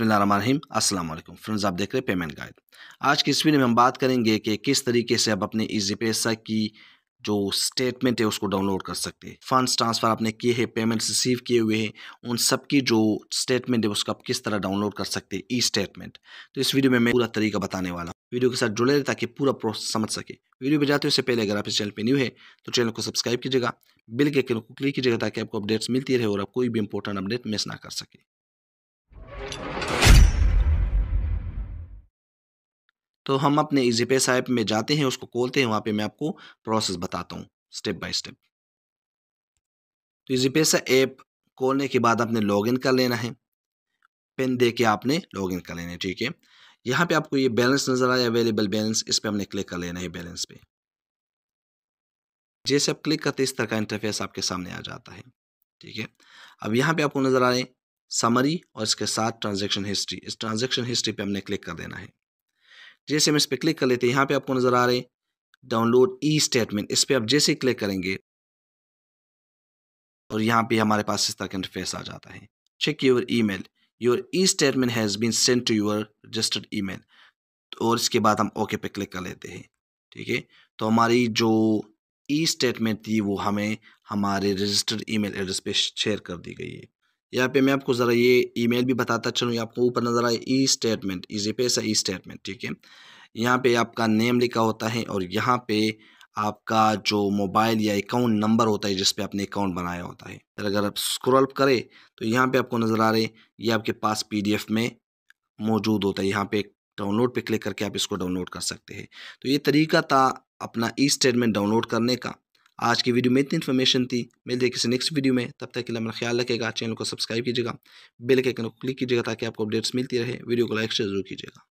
बसमिलीम अस्सलाम वालेकुम फ्रेंड्स आप देख रहे हैं पेमेंट गाइड आज की इस वीडियो में हम बात करेंगे कि किस तरीके से आप अपने ईजी पैसा की जो स्टेटमेंट है उसको डाउनलोड कर सकते हैं फंड्स ट्रांसफ़र आपने किए हैं पेमेंट्स रिसीव किए हुए हैं उन सब की जो स्टेटमेंट है उसको आप किस तरह डाउनलोड कर सकते हैं ई स्टेटमेंट तो इस वीडियो में मैं पूरा तरीका बताने वाला वीडियो के साथ जुड़े रहे ताकि पूरा प्रोसेस समझ सके वीडियो पर जाते उससे पहले अगर आप इस चैनल पर न्यू है तो चैनल को सब्सक्राइब कीजिएगा बिल के क्लिक कीजिएगा ताकि आपको अपडेट्स मिलती रहे और आप कोई भी इंपॉर्टेंट अपडेट मिस ना कर सके तो हम अपने इजी पे ऐप में जाते हैं उसको खोलते हैं वहाँ पे मैं आपको प्रोसेस बताता हूँ स्टेप बाय स्टेप तो इजी पैसा ऐप खोलने के बाद आपने लॉगिन कर लेना है पिन दे के आपने लॉगिन कर लेना है ठीक है यहाँ पे आपको ये बैलेंस नज़र आया अवेलेबल बैलेंस इस पर हमने क्लिक कर लेना है बैलेंस पे जैसे आप क्लिक करते इस तरह का इंटरफेस आपके सामने आ जाता है ठीक है अब यहाँ पे आपको नज़र आ रहे समरी और इसके साथ ट्रांजेक्शन हिस्ट्री इस ट्रांजेक्शन हिस्ट्री पे हमने क्लिक कर देना है जैसे हम इस पर क्लिक कर लेते हैं यहाँ पे आपको नज़र आ रहे हैं डाउनलोड ई स्टेटमेंट इस पर आप जैसे क्लिक करेंगे और यहाँ पे हमारे पास इस तरह का इंटरफेस आ जाता है check your email your e statement has been send to your registered email और इसके बाद हम ओके पे क्लिक कर लेते हैं ठीक है तो हमारी जो ई स्टेटमेंट थी वो हमें हमारे रजिस्टर्ड ईमेल एड्रेस पे शेयर कर दी गई है यहाँ पे मैं आपको ज़रा ये ईमेल भी बताता चलूँ आपको ऊपर नज़र आए ई स्टेटमेंट ईजी पे ऐसा ई स्टेटमेंट ठीक है यहाँ पे आपका नेम लिखा होता है और यहाँ पे आपका जो मोबाइल या अकाउंट नंबर होता है जिस आपने अकाउंट बनाया होता है फिर अगर आप स्क्रॉल करें तो यहाँ पे आपको नज़र आ रहे ये आपके पास पी में मौजूद होता है यहाँ पे डाउनलोड पर क्लिक करके आप इसको डाउनलोड कर सकते हैं तो ये तरीका था अपना ई स्टेटमेंट डाउनलोड करने का आज की वीडियो में इतनी इन्फॉर्मेशन थी मिलते किसी नेक्स्ट वीडियो में तब तक के लिए अपना ख्याल रखेगा चैनल को सब्सक्राइब कीजिएगा बेल के आइकन को क्लिक कीजिएगा ताकि आपको अपडेट्स मिलती रहे वीडियो को लाइक शेयर जरूर कीजिएगा